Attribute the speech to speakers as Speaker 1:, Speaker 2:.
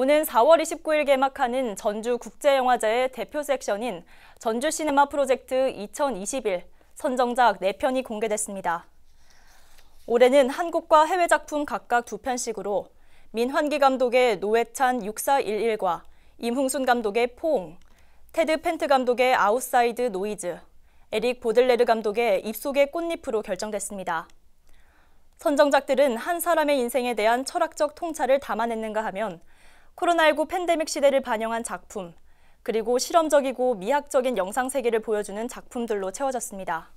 Speaker 1: 오는 4월 29일 개막하는 전주국제영화제의 대표 섹션인 전주시네마 프로젝트 2021 선정작 4편이 공개됐습니다. 올해는 한국과 해외 작품 각각 2편씩으로 민환기 감독의 노회찬 6411과 임흥순 감독의 포옹, 테드 펜트 감독의 아웃사이드 노이즈, 에릭 보들레르 감독의 입속의 꽃잎으로 결정됐습니다. 선정작들은 한 사람의 인생에 대한 철학적 통찰을 담아냈는가 하면 코로나19 팬데믹 시대를 반영한 작품, 그리고 실험적이고 미학적인 영상 세계를 보여주는 작품들로 채워졌습니다.